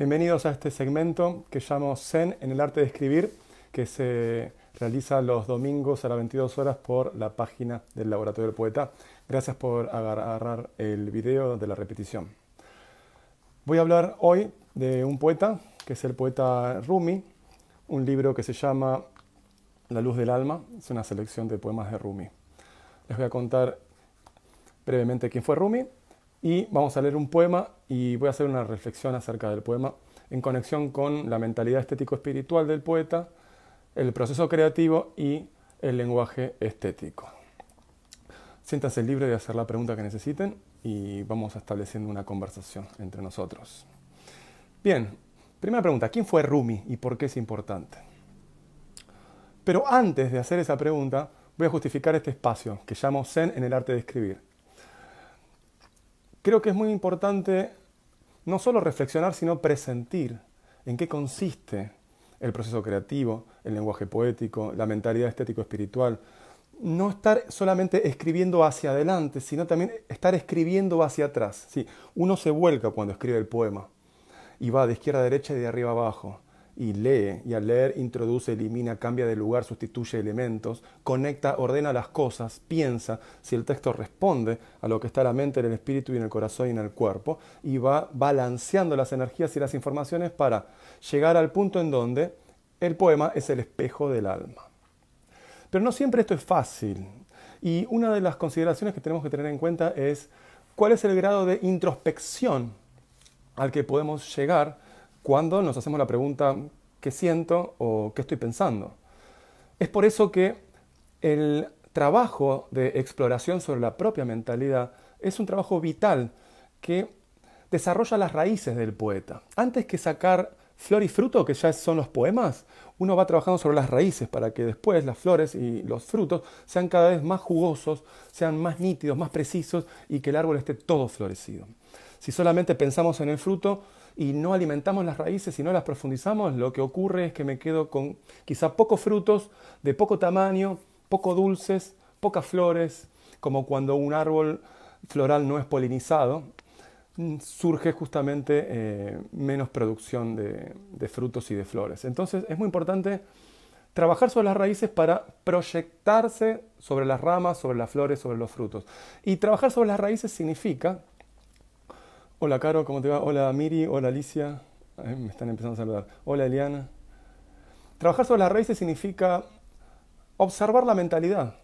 Bienvenidos a este segmento que llamo Zen en el arte de escribir, que se realiza los domingos a las 22 horas por la página del Laboratorio del Poeta. Gracias por agarrar el video de la repetición. Voy a hablar hoy de un poeta, que es el poeta Rumi, un libro que se llama La luz del alma, es una selección de poemas de Rumi. Les voy a contar brevemente quién fue Rumi y vamos a leer un poema y voy a hacer una reflexión acerca del poema en conexión con la mentalidad estético-espiritual del poeta, el proceso creativo y el lenguaje estético. Siéntanse libres de hacer la pregunta que necesiten y vamos estableciendo una conversación entre nosotros. Bien, primera pregunta, ¿quién fue Rumi y por qué es importante? Pero antes de hacer esa pregunta, voy a justificar este espacio que llamo Zen en el arte de escribir creo que es muy importante no solo reflexionar, sino presentir en qué consiste el proceso creativo, el lenguaje poético, la mentalidad estético-espiritual. No estar solamente escribiendo hacia adelante, sino también estar escribiendo hacia atrás. Sí, uno se vuelca cuando escribe el poema y va de izquierda a derecha y de arriba a abajo y lee, y al leer introduce, elimina, cambia de lugar, sustituye elementos, conecta, ordena las cosas, piensa si el texto responde a lo que está en la mente, en el espíritu y en el corazón y en el cuerpo, y va balanceando las energías y las informaciones para llegar al punto en donde el poema es el espejo del alma. Pero no siempre esto es fácil, y una de las consideraciones que tenemos que tener en cuenta es cuál es el grado de introspección al que podemos llegar cuando nos hacemos la pregunta ¿qué siento o qué estoy pensando? Es por eso que el trabajo de exploración sobre la propia mentalidad es un trabajo vital que desarrolla las raíces del poeta. Antes que sacar flor y fruto, que ya son los poemas, uno va trabajando sobre las raíces para que después las flores y los frutos sean cada vez más jugosos, sean más nítidos, más precisos y que el árbol esté todo florecido. Si solamente pensamos en el fruto, y no alimentamos las raíces y no las profundizamos, lo que ocurre es que me quedo con quizá pocos frutos, de poco tamaño, poco dulces, pocas flores, como cuando un árbol floral no es polinizado, mm, surge justamente eh, menos producción de, de frutos y de flores. Entonces es muy importante trabajar sobre las raíces para proyectarse sobre las ramas, sobre las flores, sobre los frutos. Y trabajar sobre las raíces significa Hola Caro, ¿cómo te va? Hola Miri, hola Alicia, me están empezando a saludar. Hola Eliana. Trabajar sobre las raíces significa observar la mentalidad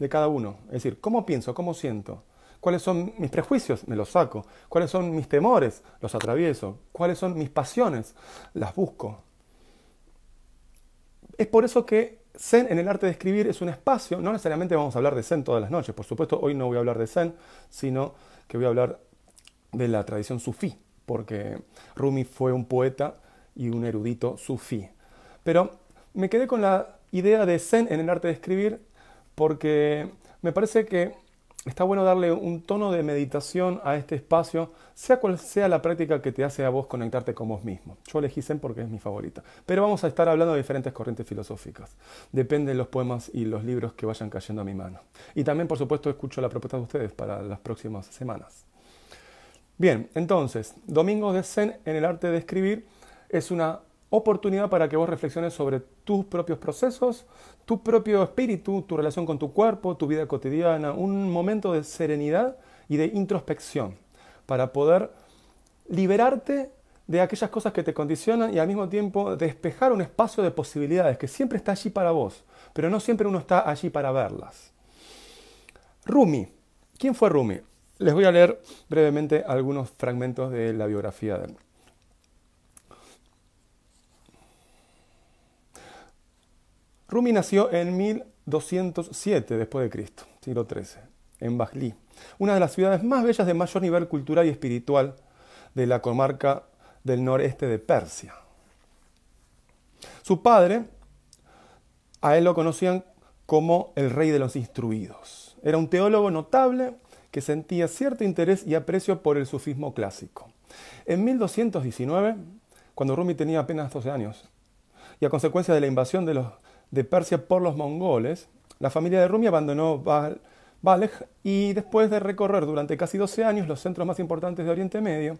de cada uno, es decir, cómo pienso, cómo siento, cuáles son mis prejuicios, me los saco, cuáles son mis temores, los atravieso, cuáles son mis pasiones, las busco. Es por eso que Zen en el arte de escribir es un espacio, no necesariamente vamos a hablar de Zen todas las noches, por supuesto hoy no voy a hablar de Zen, sino que voy a hablar de la tradición sufí, porque Rumi fue un poeta y un erudito sufí. Pero me quedé con la idea de Zen en el arte de escribir porque me parece que está bueno darle un tono de meditación a este espacio, sea cual sea la práctica que te hace a vos conectarte con vos mismo. Yo elegí Zen porque es mi favorita, pero vamos a estar hablando de diferentes corrientes filosóficas. Depende de los poemas y los libros que vayan cayendo a mi mano. Y también, por supuesto, escucho la propuesta de ustedes para las próximas semanas. Bien, entonces, Domingos de Zen en el arte de escribir es una oportunidad para que vos reflexiones sobre tus propios procesos, tu propio espíritu, tu relación con tu cuerpo, tu vida cotidiana, un momento de serenidad y de introspección para poder liberarte de aquellas cosas que te condicionan y al mismo tiempo despejar un espacio de posibilidades que siempre está allí para vos, pero no siempre uno está allí para verlas. Rumi. ¿Quién fue Rumi? Les voy a leer brevemente algunos fragmentos de la biografía de él. Rumi nació en 1207 después de Cristo, siglo XIII, en Bajlí, una de las ciudades más bellas de mayor nivel cultural y espiritual de la comarca del noreste de Persia. Su padre, a él lo conocían como el rey de los instruidos. Era un teólogo notable que sentía cierto interés y aprecio por el sufismo clásico. En 1219, cuando Rumi tenía apenas 12 años, y a consecuencia de la invasión de, Persia por los mongoles, la familia de Rumi abandonó y después de recorrer durante casi 12 años los centros más importantes de Oriente Medio,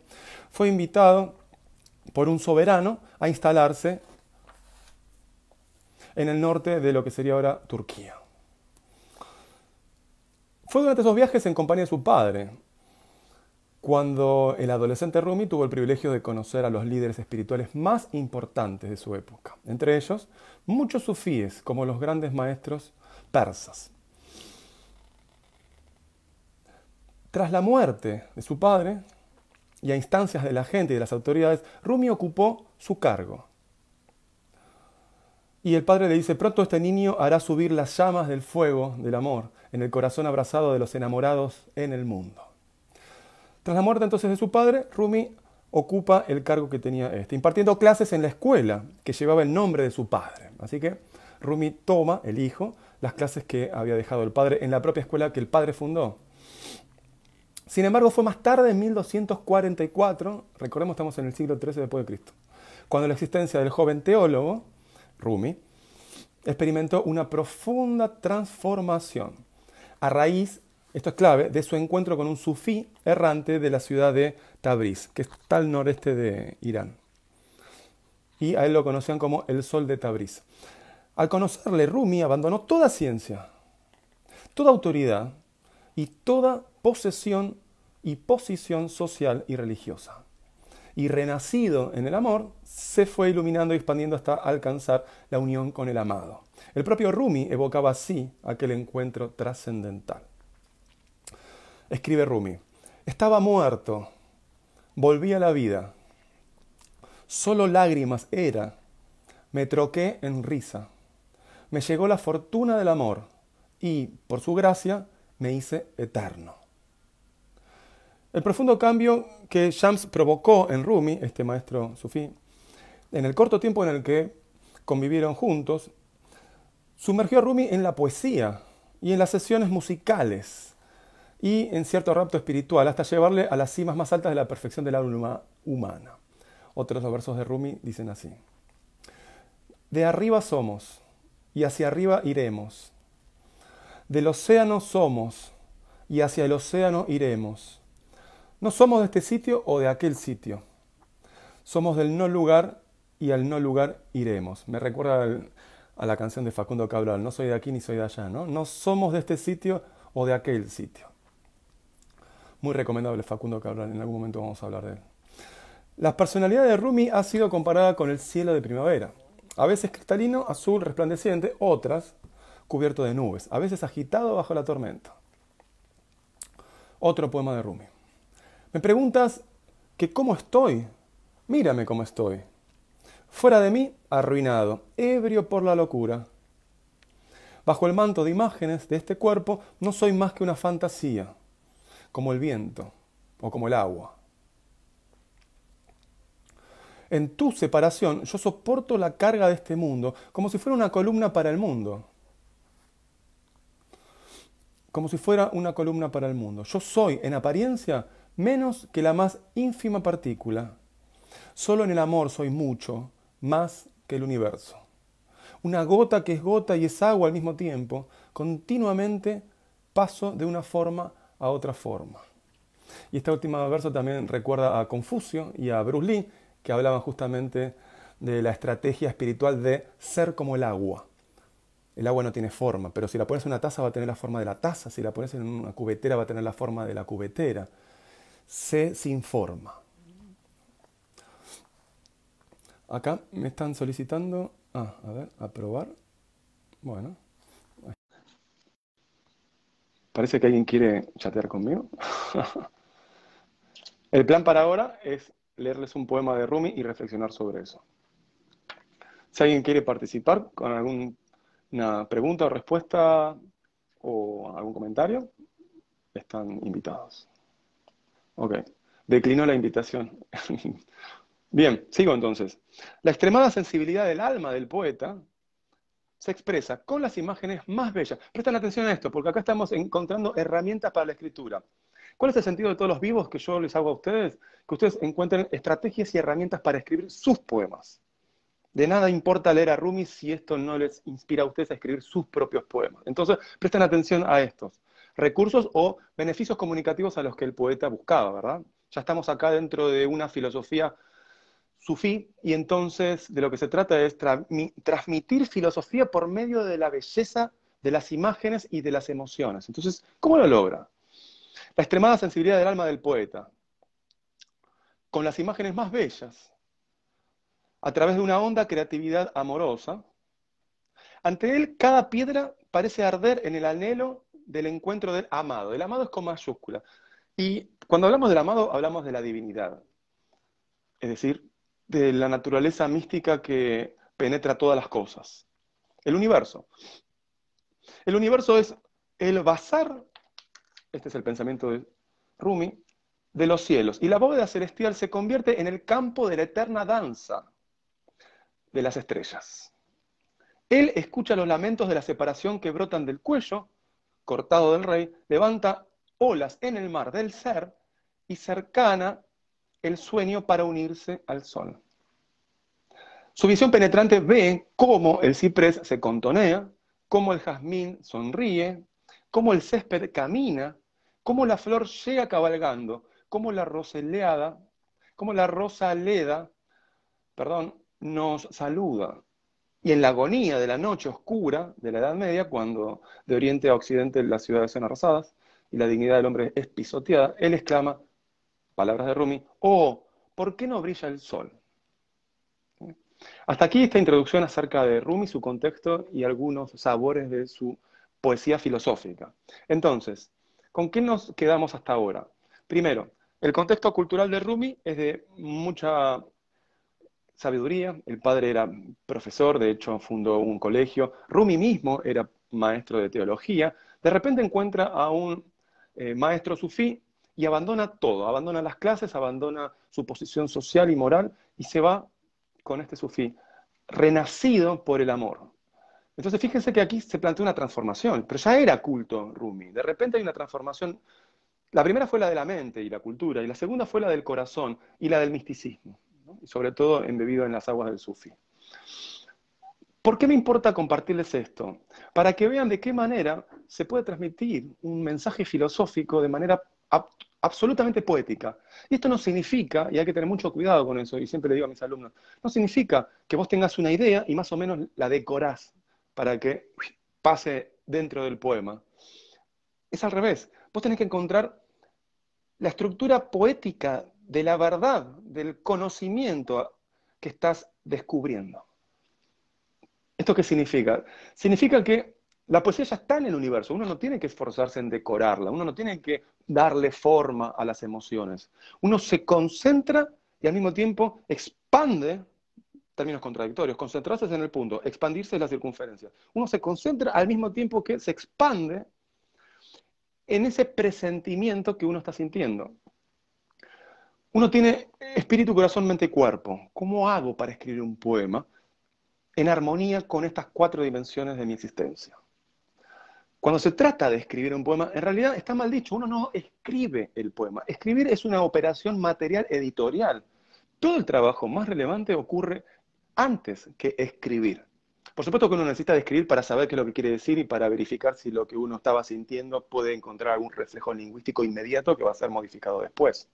fue invitado por un soberano a instalarse en el norte de lo que sería ahora Turquía. Fue durante esos viajes en compañía de su padre, cuando el adolescente Rumi tuvo el privilegio de conocer a los líderes espirituales más importantes de su época, entre ellos muchos sufíes como los grandes maestros persas. Tras la muerte de su padre y a instancias de la gente y de las autoridades, Rumi ocupó su cargo y el padre le dice, pronto este niño hará subir las llamas del fuego del amor en el corazón abrazado de los enamorados en el mundo. Tras la muerte entonces de su padre, Rumi ocupa el cargo que tenía este, impartiendo clases en la escuela que llevaba el nombre de su padre. Así que Rumi toma, el hijo, las clases que había dejado el padre en la propia escuela que el padre fundó. Sin embargo, fue más tarde, en 1244, recordemos estamos en el siglo XIII después de Cristo, cuando la existencia del joven teólogo Rumi, experimentó una profunda transformación a raíz, esto es clave, de su encuentro con un sufí errante de la ciudad de Tabriz, que está al noreste de Irán. Y a él lo conocían como el sol de Tabriz. Al conocerle, Rumi abandonó toda ciencia, toda autoridad y toda posesión y posición social y religiosa y renacido en el amor, se fue iluminando y expandiendo hasta alcanzar la unión con el amado. El propio Rumi evocaba así aquel encuentro trascendental. Escribe Rumi, estaba muerto, volví a la vida, solo lágrimas era, me troqué en risa, me llegó la fortuna del amor y, por su gracia, me hice eterno. El profundo cambio que Shams provocó en Rumi, este maestro sufí, en el corto tiempo en el que convivieron juntos, sumergió a Rumi en la poesía y en las sesiones musicales y en cierto rapto espiritual, hasta llevarle a las cimas más altas de la perfección la alma humana. Otros versos de Rumi dicen así. De arriba somos y hacia arriba iremos. Del océano somos y hacia el océano iremos. No somos de este sitio o de aquel sitio. Somos del no lugar y al no lugar iremos. Me recuerda a la canción de Facundo Cabral, no soy de aquí ni soy de allá, ¿no? No somos de este sitio o de aquel sitio. Muy recomendable Facundo Cabral, en algún momento vamos a hablar de él. La personalidad de Rumi ha sido comparada con el cielo de primavera, a veces cristalino, azul, resplandeciente, otras cubierto de nubes, a veces agitado bajo la tormenta. Otro poema de Rumi. Me preguntas que cómo estoy. Mírame cómo estoy. Fuera de mí, arruinado, ebrio por la locura. Bajo el manto de imágenes de este cuerpo no soy más que una fantasía, como el viento o como el agua. En tu separación yo soporto la carga de este mundo como si fuera una columna para el mundo. Como si fuera una columna para el mundo. Yo soy, en apariencia, menos que la más ínfima partícula. Solo en el amor soy mucho, más que el universo. Una gota que es gota y es agua al mismo tiempo, continuamente paso de una forma a otra forma. Y este último verso también recuerda a Confucio y a Bruce Lee, que hablaban justamente de la estrategia espiritual de ser como el agua. El agua no tiene forma, pero si la pones en una taza va a tener la forma de la taza, si la pones en una cubetera va a tener la forma de la cubetera se sin forma. Acá me están solicitando, ah, a ver, aprobar. Bueno. Parece que alguien quiere chatear conmigo. El plan para ahora es leerles un poema de Rumi y reflexionar sobre eso. Si alguien quiere participar con alguna pregunta o respuesta o algún comentario, están invitados. Ok. Declinó la invitación. Bien, sigo entonces. La extremada sensibilidad del alma del poeta se expresa con las imágenes más bellas. Presten atención a esto, porque acá estamos encontrando herramientas para la escritura. ¿Cuál es el sentido de todos los vivos que yo les hago a ustedes? Que ustedes encuentren estrategias y herramientas para escribir sus poemas. De nada importa leer a Rumi si esto no les inspira a ustedes a escribir sus propios poemas. Entonces, presten atención a estos recursos o beneficios comunicativos a los que el poeta buscaba, ¿verdad? Ya estamos acá dentro de una filosofía sufí y entonces de lo que se trata es transmitir filosofía por medio de la belleza de las imágenes y de las emociones. Entonces, ¿cómo lo logra? La extremada sensibilidad del alma del poeta, con las imágenes más bellas, a través de una honda creatividad amorosa. Ante él, cada piedra parece arder en el anhelo del encuentro del amado. El amado es con mayúscula. Y cuando hablamos del amado, hablamos de la divinidad. Es decir, de la naturaleza mística que penetra todas las cosas. El universo. El universo es el bazar, este es el pensamiento de Rumi, de los cielos. Y la bóveda celestial se convierte en el campo de la eterna danza de las estrellas. Él escucha los lamentos de la separación que brotan del cuello cortado del rey, levanta olas en el mar del ser y cercana el sueño para unirse al sol. Su visión penetrante ve cómo el ciprés se contonea, cómo el jazmín sonríe, cómo el césped camina, cómo la flor llega cabalgando, cómo la cómo la rosaleda, perdón, nos saluda y en la agonía de la noche oscura de la Edad Media, cuando de oriente a occidente las ciudades son arrasadas y la dignidad del hombre es pisoteada, él exclama, palabras de Rumi, oh, ¿por qué no brilla el sol? Hasta aquí esta introducción acerca de Rumi, su contexto y algunos sabores de su poesía filosófica. Entonces, ¿con qué nos quedamos hasta ahora? Primero, el contexto cultural de Rumi es de mucha sabiduría. El padre era profesor, de hecho fundó un colegio. Rumi mismo era maestro de teología. De repente encuentra a un eh, maestro sufí y abandona todo, abandona las clases, abandona su posición social y moral y se va con este sufí, renacido por el amor. Entonces fíjense que aquí se plantea una transformación, pero ya era culto Rumi. De repente hay una transformación. La primera fue la de la mente y la cultura, y la segunda fue la del corazón y la del misticismo y sobre todo embebido en las aguas del sufi. ¿Por qué me importa compartirles esto? Para que vean de qué manera se puede transmitir un mensaje filosófico de manera absolutamente poética. Y esto no significa, y hay que tener mucho cuidado con eso, y siempre le digo a mis alumnos, no significa que vos tengas una idea y más o menos la decorás para que pase dentro del poema. Es al revés. Vos tenés que encontrar la estructura poética de la verdad, del conocimiento que estás descubriendo. ¿Esto qué significa? Significa que la poesía ya está en el universo, uno no tiene que esforzarse en decorarla, uno no tiene que darle forma a las emociones, uno se concentra y al mismo tiempo expande términos contradictorios. Concentrarse en el punto, expandirse en la circunferencia. Uno se concentra al mismo tiempo que se expande en ese presentimiento que uno está sintiendo. Uno tiene espíritu, corazón, mente y cuerpo. ¿Cómo hago para escribir un poema en armonía con estas cuatro dimensiones de mi existencia? Cuando se trata de escribir un poema, en realidad está mal dicho, uno no escribe el poema. Escribir es una operación material editorial. Todo el trabajo más relevante ocurre antes que escribir. Por supuesto que uno necesita escribir para saber qué es lo que quiere decir y para verificar si lo que uno estaba sintiendo puede encontrar algún reflejo lingüístico inmediato que va a ser modificado después.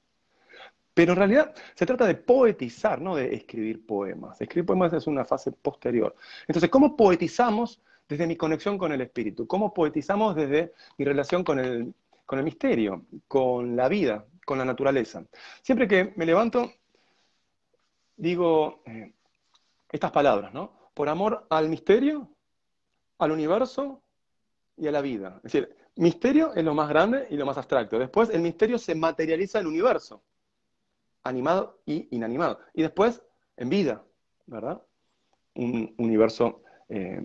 Pero en realidad se trata de poetizar, no de escribir poemas. Escribir poemas es una fase posterior. Entonces, ¿cómo poetizamos desde mi conexión con el espíritu? ¿Cómo poetizamos desde mi relación con el, con el misterio, con la vida, con la naturaleza? Siempre que me levanto, digo eh, estas palabras, ¿no? Por amor al misterio, al universo y a la vida. Es decir, misterio es lo más grande y lo más abstracto. Después el misterio se materializa en el universo animado y inanimado. Y después, en vida, ¿verdad? Un universo eh,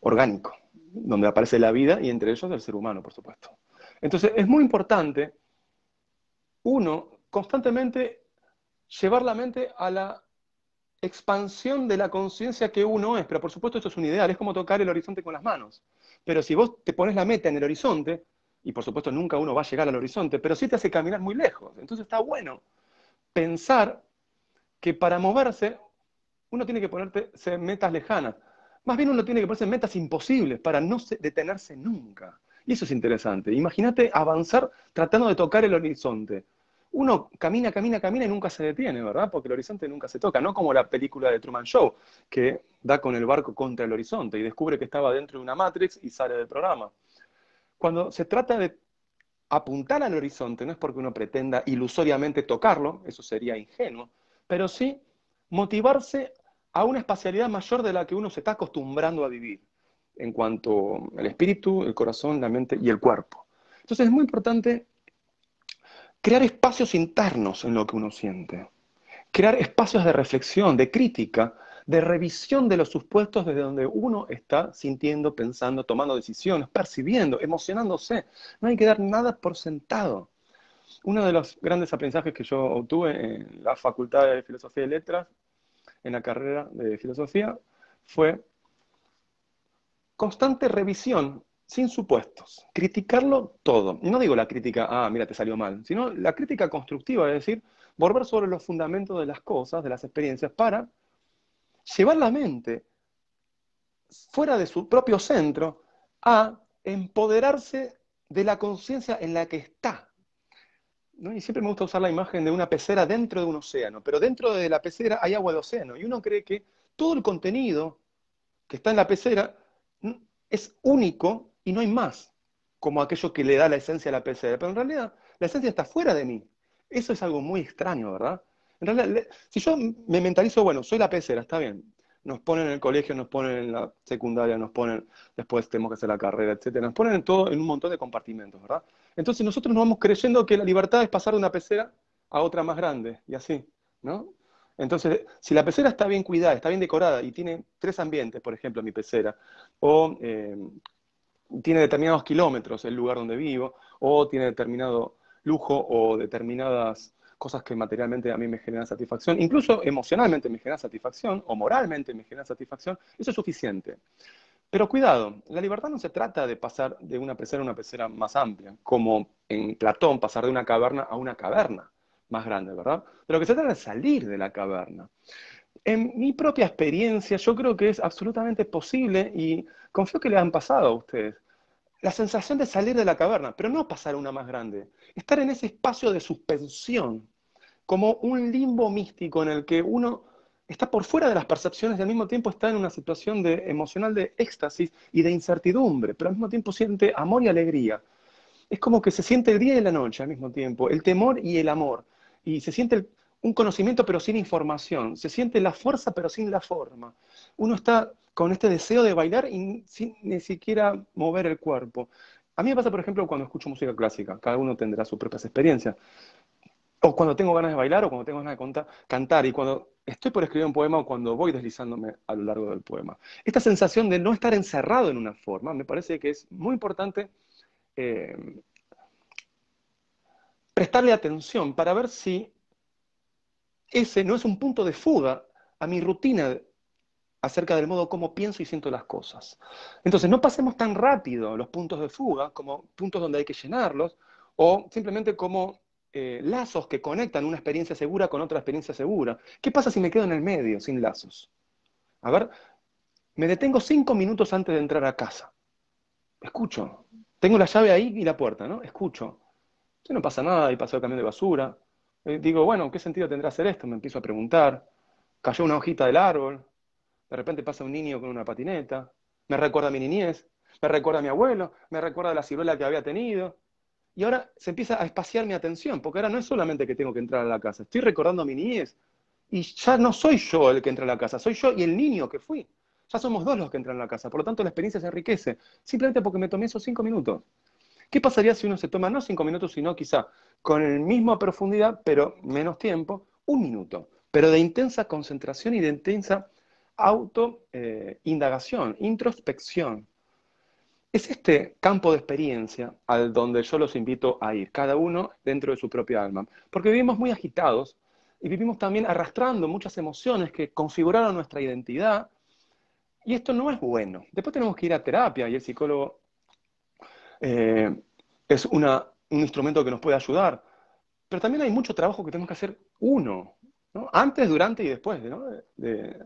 orgánico, donde aparece la vida y entre ellos el ser humano, por supuesto. Entonces, es muy importante, uno, constantemente llevar la mente a la expansión de la conciencia que uno es. Pero por supuesto esto es un ideal, es como tocar el horizonte con las manos. Pero si vos te pones la meta en el horizonte, y por supuesto nunca uno va a llegar al horizonte, pero sí te hace caminar muy lejos. Entonces está bueno pensar que para moverse uno tiene que ponerse metas lejanas. Más bien uno tiene que ponerse metas imposibles para no detenerse nunca. Y eso es interesante. Imagínate avanzar tratando de tocar el horizonte. Uno camina, camina, camina y nunca se detiene, ¿verdad? Porque el horizonte nunca se toca, no como la película de Truman Show, que da con el barco contra el horizonte y descubre que estaba dentro de una Matrix y sale del programa. Cuando se trata de apuntar al horizonte, no es porque uno pretenda ilusoriamente tocarlo, eso sería ingenuo, pero sí motivarse a una espacialidad mayor de la que uno se está acostumbrando a vivir, en cuanto al espíritu, el corazón, la mente y el cuerpo. Entonces es muy importante crear espacios internos en lo que uno siente, crear espacios de reflexión, de crítica, de revisión de los supuestos desde donde uno está sintiendo, pensando, tomando decisiones, percibiendo, emocionándose. No hay que dar nada por sentado. Uno de los grandes aprendizajes que yo obtuve en la Facultad de Filosofía y Letras, en la carrera de Filosofía, fue constante revisión sin supuestos, criticarlo todo. Y no digo la crítica, ah, mira, te salió mal, sino la crítica constructiva, es decir, volver sobre los fundamentos de las cosas, de las experiencias, para llevar la mente fuera de su propio centro a empoderarse de la conciencia en la que está. ¿No? Y siempre me gusta usar la imagen de una pecera dentro de un océano, pero dentro de la pecera hay agua de océano y uno cree que todo el contenido que está en la pecera es único y no hay más, como aquello que le da la esencia a la pecera, pero en realidad la esencia está fuera de mí. Eso es algo muy extraño, ¿verdad? En realidad, si yo me mentalizo, bueno, soy la pecera, está bien. Nos ponen en el colegio, nos ponen en la secundaria, nos ponen, después tenemos que hacer la carrera, etc. Nos ponen en todo, en un montón de compartimentos, ¿verdad? Entonces nosotros nos vamos creyendo que la libertad es pasar de una pecera a otra más grande, y así, ¿no? Entonces, si la pecera está bien cuidada, está bien decorada y tiene tres ambientes, por ejemplo, mi pecera, o eh, tiene determinados kilómetros el lugar donde vivo, o tiene determinado lujo o determinadas cosas que materialmente a mí me generan satisfacción, incluso emocionalmente me generan satisfacción o moralmente me generan satisfacción, eso es suficiente. Pero cuidado, la libertad no se trata de pasar de una pecera a una pecera más amplia, como en Platón pasar de una caverna a una caverna más grande, ¿verdad? Pero que se trata de salir de la caverna. En mi propia experiencia, yo creo que es absolutamente posible y confío que le han pasado a ustedes la sensación de salir de la caverna, pero no pasar a una más grande, estar en ese espacio de suspensión, como un limbo místico en el que uno está por fuera de las percepciones y al mismo tiempo está en una situación de, emocional de éxtasis y de incertidumbre, pero al mismo tiempo siente amor y alegría. Es como que se siente el día y la noche al mismo tiempo, el temor y el amor, y se siente un conocimiento pero sin información, se siente la fuerza pero sin la forma. Uno está con este deseo de bailar y sin ni siquiera mover el cuerpo. A mí me pasa, por ejemplo, cuando escucho música clásica, cada uno tendrá sus propias experiencias. O cuando tengo ganas de bailar o cuando tengo ganas de cantar y cuando estoy por escribir un poema o cuando voy deslizándome a lo largo del poema. Esta sensación de no estar encerrado en una forma me parece que es muy importante eh, prestarle atención para ver si ese no es un punto de fuga a mi rutina acerca del modo como pienso y siento las cosas. Entonces, no pasemos tan rápido los puntos de fuga como puntos donde hay que llenarlos o simplemente como eh, lazos que conectan una experiencia segura con otra experiencia segura. ¿Qué pasa si me quedo en el medio sin lazos? A ver, me detengo cinco minutos antes de entrar a casa. Escucho. Tengo la llave ahí y la puerta, ¿no? Escucho. Si no pasa nada, y pasó el camión de basura. Eh, digo, bueno, ¿qué sentido tendrá hacer esto? Me empiezo a preguntar. Cayó una hojita del árbol, de repente pasa un niño con una patineta, me recuerda a mi niñez, me recuerda a mi abuelo, me recuerda a la ciruela que había tenido. Y ahora se empieza a espaciar mi atención, porque ahora no es solamente que tengo que entrar a la casa, estoy recordando a mi niñez. Y ya no soy yo el que entra a la casa, soy yo y el niño que fui. Ya somos dos los que entran a la casa, por lo tanto la experiencia se enriquece, simplemente porque me tomé esos cinco minutos. ¿Qué pasaría si uno se toma no cinco minutos, sino quizá con el misma profundidad, pero menos tiempo, un minuto, pero de intensa concentración y de intensa autoindagación, eh, introspección. Es este campo de experiencia al donde yo los invito a ir, cada uno dentro de su propia alma, porque vivimos muy agitados y vivimos también arrastrando muchas emociones que configuraron nuestra identidad y esto no es bueno. Después tenemos que ir a terapia y el psicólogo eh, es un instrumento que nos puede ayudar, pero también hay mucho trabajo que tenemos que hacer uno, antes, durante y después ¿no? de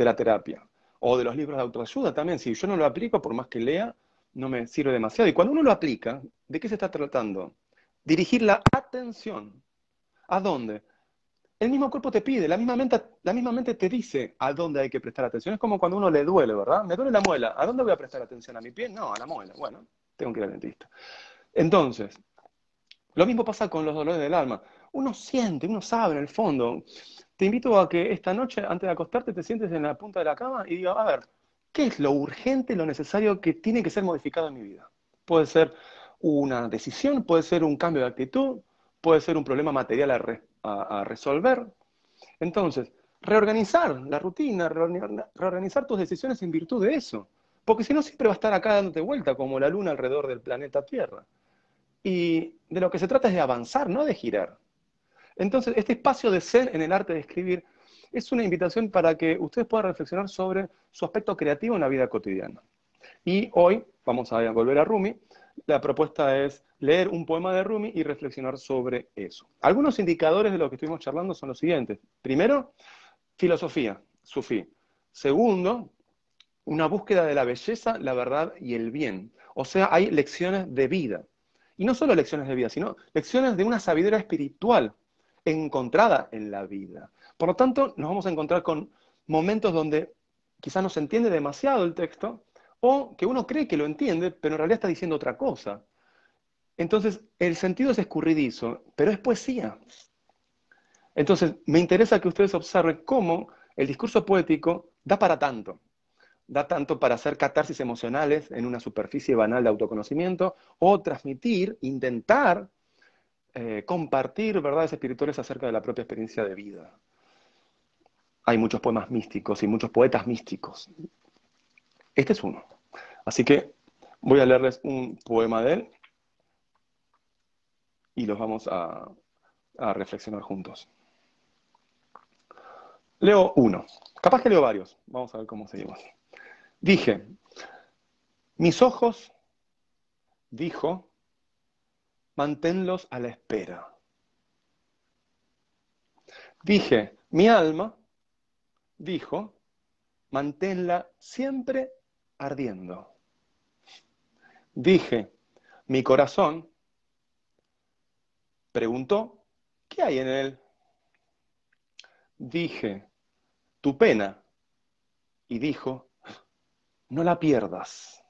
de la terapia o de los libros de autoayuda también. Si yo no lo aplico, por más que lea, no me sirve demasiado. Y cuando uno lo aplica, ¿de qué se está tratando? Dirigir la atención. ¿A dónde? El mismo cuerpo te pide, la misma, mente, la misma mente te dice a dónde hay que prestar atención. Es como cuando uno le duele, ¿verdad? Me duele la muela. ¿A dónde voy a prestar atención? ¿A mi pie? No, a la muela. Bueno, tengo que ir al dentista. Entonces, lo mismo pasa con los dolores del alma. Uno siente, uno sabe en el fondo, te invito a que esta noche, antes de acostarte, te sientes en la punta de la cama y digas, a ver, ¿qué es lo urgente, lo necesario que tiene que ser modificado en mi vida? Puede ser una decisión, puede ser un cambio de actitud, puede ser un problema material a, a resolver. Entonces, reorganizar la rutina, reorganizar tus decisiones en virtud de eso. Porque si no, siempre va a estar acá dándote vuelta, como la luna alrededor del planeta Tierra. Y de lo que se trata es de avanzar, no de girar. Entonces, este espacio de ser en el arte de escribir es una invitación para que ustedes puedan reflexionar sobre su aspecto creativo en la vida cotidiana. Y hoy, vamos a volver a Rumi, la propuesta es leer un poema de Rumi y reflexionar sobre eso. Algunos indicadores de lo que estuvimos charlando son los siguientes. Primero, filosofía, sufí. Segundo, una búsqueda de la belleza, la verdad y el bien. O sea, hay lecciones de vida. Y no solo lecciones de vida, sino lecciones de una sabiduría espiritual encontrada en la vida. Por lo tanto, nos vamos a encontrar con momentos donde quizás no se entiende demasiado el texto o que uno cree que lo entiende, pero en realidad está diciendo otra cosa. Entonces, el sentido es escurridizo, pero es poesía. Entonces, me interesa que ustedes observen cómo el discurso poético da para tanto. Da tanto para hacer catarsis emocionales en una superficie banal de autoconocimiento o transmitir, intentar eh, compartir verdades espirituales acerca de la propia experiencia de vida. Hay muchos poemas místicos y muchos poetas místicos. Este es uno. Así que voy a leerles un poema de él y los vamos a, a reflexionar juntos. Leo uno. Capaz que leo varios. Vamos a ver cómo seguimos. Dije, mis ojos, dijo, manténlos a la espera. Dije, mi alma, dijo, manténla siempre ardiendo. Dije, mi corazón preguntó, ¿qué hay en él? Dije, tu pena. Y dijo, no la pierdas.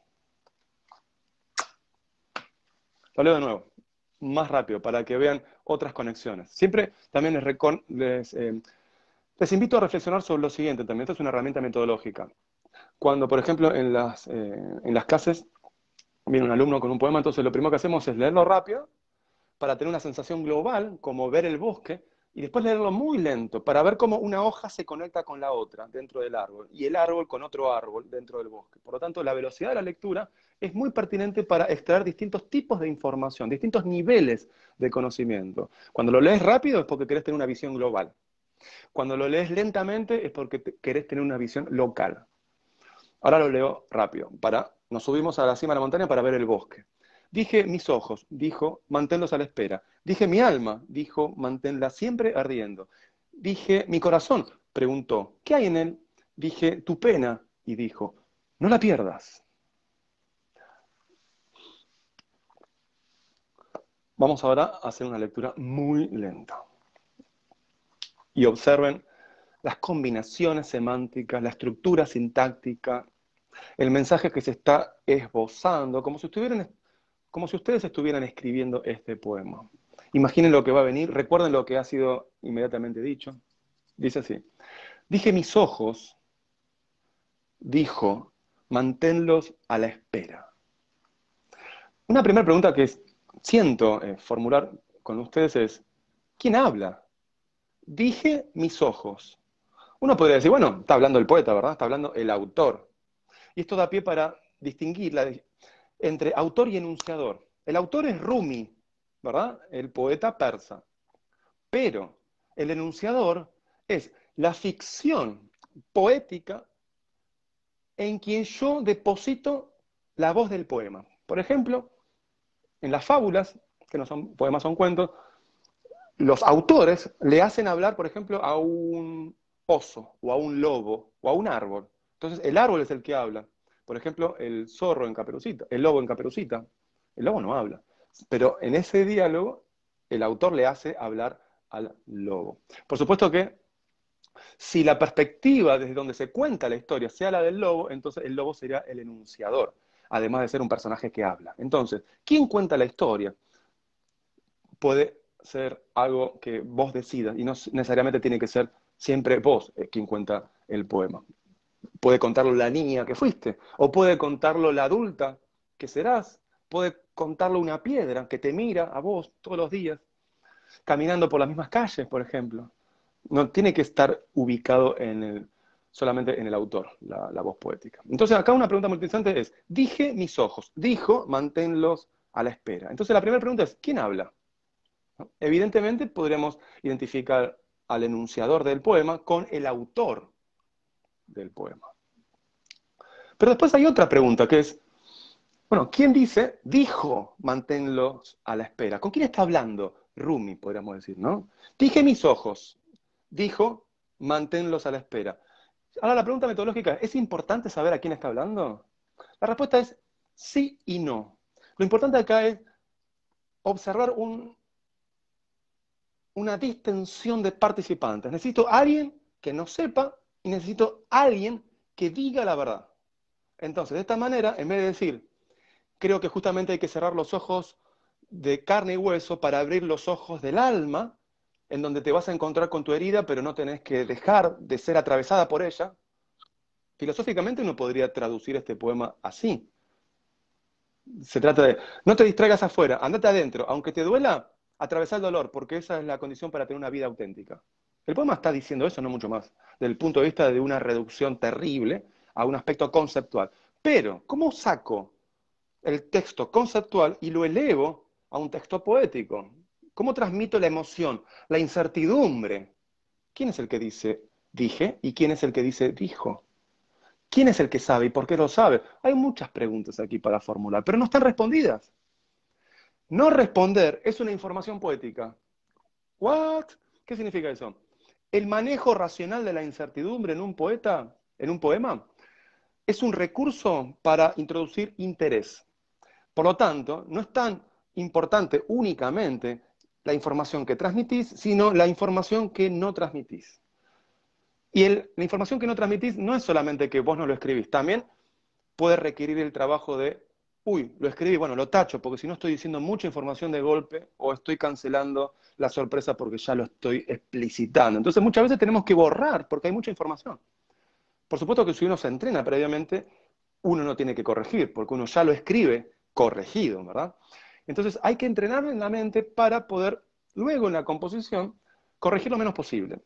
Lo leo de nuevo más rápido para que vean otras conexiones. Siempre también eh, les, invito a reflexionar sobre lo siguiente también. Esto es una herramienta metodológica. Cuando, por ejemplo, en las, eh, en las clases viene un alumno con un poema, entonces lo primero que hacemos es leerlo rápido para tener una sensación global, como ver el bosque, y después leerlo muy lento para ver cómo una hoja se conecta con la otra dentro del árbol y el árbol con otro árbol dentro del bosque. Por lo tanto, la velocidad de la lectura es muy pertinente para extraer distintos tipos de información, distintos niveles de conocimiento. Cuando lo lees rápido es porque querés tener una visión global. Cuando lo lees lentamente es porque querés tener una visión local. Ahora lo leo rápido. Para, nos subimos a la cima de la montaña para ver el bosque. Dije mis ojos, dijo, manténlos a la espera. Dije mi alma, dijo, manténla siempre ardiendo. Dije mi corazón, preguntó, ¿qué hay en él? Dije tu pena, y dijo, no la pierdas. Vamos ahora a hacer una lectura muy lenta. Y observen las combinaciones semánticas, la estructura sintáctica, el mensaje que se está esbozando, como si estuvieran como si ustedes estuvieran escribiendo este poema. Imaginen lo que va a venir, recuerden lo que ha sido inmediatamente dicho. Dice así, dije mis ojos, dijo, manténlos a la espera. Una primera pregunta que siento eh, formular con ustedes es, ¿quién habla? Dije mis ojos. Uno podría decir, bueno, está hablando el poeta, ¿verdad? Está hablando el autor. Y esto da pie para distinguir la, entre autor y enunciador. El autor es Rumi, ¿verdad? El poeta persa. Pero el enunciador es la ficción poética en quien yo deposito la voz del poema. Por ejemplo, en las fábulas, que no son poemas, son cuentos, los autores le hacen hablar, por ejemplo, a un oso o a un lobo o a un árbol. Entonces el árbol es el que habla. Por ejemplo, el zorro en Caperucita, el lobo en Caperucita, el lobo no habla, pero en ese diálogo el autor le hace hablar al lobo. Por supuesto que si la perspectiva desde donde se cuenta la historia sea la del lobo, entonces el lobo sería el enunciador, además de ser un personaje que habla. Entonces, ¿quién cuenta la historia? Puede ser algo que vos decidas y no necesariamente tiene que ser siempre vos eh, quien cuenta el poema. Puede contarlo la niña que fuiste, o puede contarlo la adulta que serás, puede contarlo una piedra que te mira a vos todos los días, caminando por las mismas calles, por ejemplo. No tiene que estar ubicado en el, solamente en el autor, la, voz poética. Entonces acá una pregunta muy interesante es, dije mis ojos, dijo, manténlos a la espera. Entonces la primera pregunta es, ¿quién habla? Evidentemente podríamos identificar al enunciador del poema con el autor del poema. Pero después hay otra pregunta que es, bueno, ¿quién dice, dijo, manténlos a la espera? ¿Con quién está hablando? Rumi, podríamos decir, ¿no? Dije mis ojos, dijo, manténlos a la espera. Ahora la pregunta metodológica, ¿es importante saber a quién está hablando? La respuesta es sí y no. Lo importante acá es observar un, una distensión de participantes. Necesito alguien que no sepa y necesito alguien que diga la verdad. Entonces, de esta manera, en vez de decir, creo que justamente hay que cerrar los ojos de carne y hueso para abrir los ojos del alma, en donde te vas a encontrar con tu herida, pero no tenés que dejar de ser atravesada por ella. Filosóficamente uno podría traducir este poema así. Se trata de, no te distraigas afuera, andate adentro, aunque te duela, atravesar el dolor, porque esa es la condición para tener una vida auténtica. El poema está diciendo eso, no mucho más, desde el punto de vista de una reducción terrible a un aspecto conceptual. Pero, ¿cómo saco el texto conceptual y lo elevo a un texto poético? ¿Cómo transmito la emoción, la incertidumbre? ¿Quién es el que dice dije y quién es el que dice dijo? ¿Quién es el que sabe y por qué lo sabe? Hay muchas preguntas aquí para formular, pero no están respondidas. No responder es una información poética. ¿What? ¿Qué significa eso? El manejo racional de la incertidumbre en un poeta, en un poema, es un recurso para introducir interés. Por lo tanto, no es tan importante únicamente la información que transmitís, sino la información que no transmitís. Y la información que no transmitís no es solamente que vos no lo escribís, también puede requerir el trabajo de uy, lo escribí, bueno, lo tacho, porque si no estoy diciendo mucha información de golpe o estoy cancelando la sorpresa porque ya lo estoy explicitando. Entonces muchas veces tenemos que borrar porque hay mucha información. Por supuesto que si uno se entrena previamente, uno no tiene que corregir, porque uno ya lo escribe corregido, ¿verdad? Entonces hay que entrenar en la mente para poder luego en la composición corregir lo menos posible.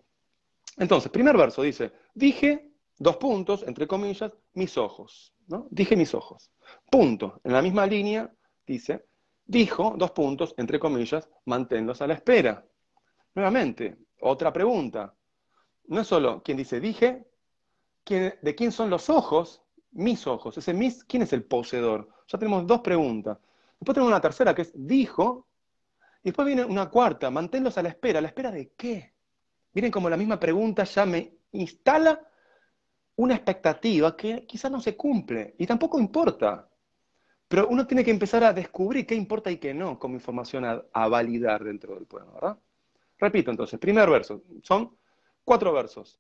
Entonces, primer verso dice, dije dos puntos, entre comillas, mis ojos. ¿no? Dije mis ojos. Punto. En la misma línea dice, dijo, dos puntos, entre comillas, manténlos a la espera. Nuevamente, otra pregunta. No es solo quien dice dije, de quién son los ojos, mis ojos. Ese mis, ¿quién es el poseedor? Ya tenemos dos preguntas. Después tenemos una tercera que es dijo, y después viene una cuarta, manténlos a la espera. ¿A la espera de qué? Miren como la misma pregunta ya me instala una expectativa que quizás no se cumple y tampoco importa. Pero uno tiene que empezar a descubrir qué importa y qué no como información a, validar dentro del poema, ¿verdad? Repito entonces, primer verso, son cuatro versos.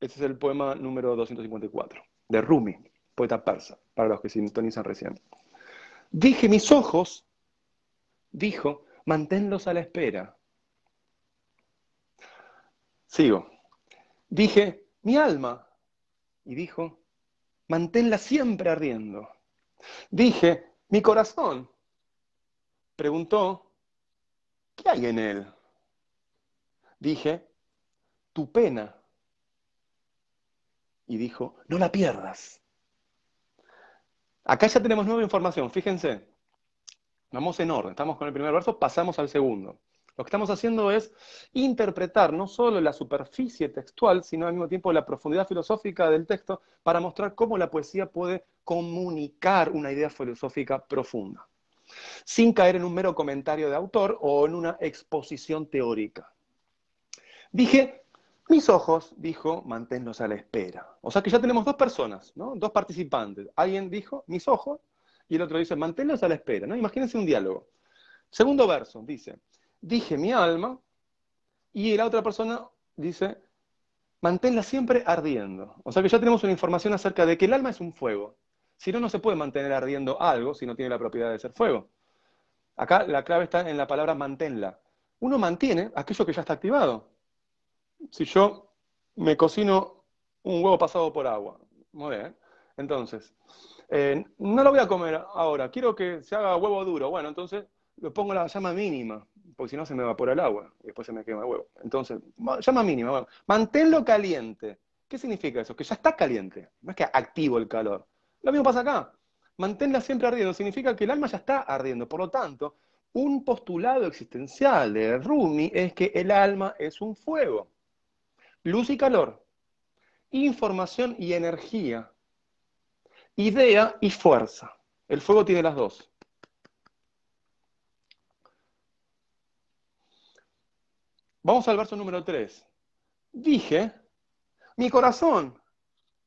Este es el poema número 254, de Rumi, poeta persa, para los que sintonizan recién. Dije mis ojos, dijo, manténlos a la espera. Sigo. Dije, mi alma, y dijo, manténla siempre ardiendo. Dije, mi corazón. Preguntó, ¿qué hay en él? Dije, tu pena. Y dijo, no la pierdas. Acá ya tenemos nueva información, fíjense. Vamos en orden, estamos con el primer verso, pasamos al segundo. Lo que estamos haciendo es interpretar no solo la superficie textual, sino al mismo tiempo la profundidad filosófica del texto para mostrar cómo la poesía puede comunicar una idea filosófica profunda, sin caer en un mero comentario de autor o en una exposición teórica. Dije, mis ojos, dijo, manténlos a la espera. O sea que ya tenemos dos personas, dos participantes. Alguien dijo, mis ojos, y el otro dice, manténlos a la espera. ¿no? Imagínense un diálogo. Segundo verso, dice, dije mi alma, y la otra persona dice, manténla siempre ardiendo. O sea que ya tenemos una información acerca de que el alma es un fuego. Si no, no se puede mantener ardiendo algo si no tiene la propiedad de ser fuego. Acá la clave está en la palabra manténla. Uno mantiene aquello que ya está activado. Si yo me cocino un huevo pasado por agua, muy bien. Entonces, eh, no lo voy a comer ahora, quiero que se haga huevo duro. Bueno, entonces lo pongo la llama mínima, porque si no se me evapora el agua y después se me quema el huevo. Entonces, llama mínima, manténlo caliente. ¿Qué significa eso? Que ya está caliente, no es que activo el calor. Lo mismo pasa acá. Manténla siempre ardiendo, significa que el alma ya está ardiendo. Por lo tanto, un postulado existencial de Rumi es que el alma es un fuego. Luz y calor, información y energía, idea y fuerza. El fuego tiene las dos. Vamos al verso número 3. Dije, mi corazón.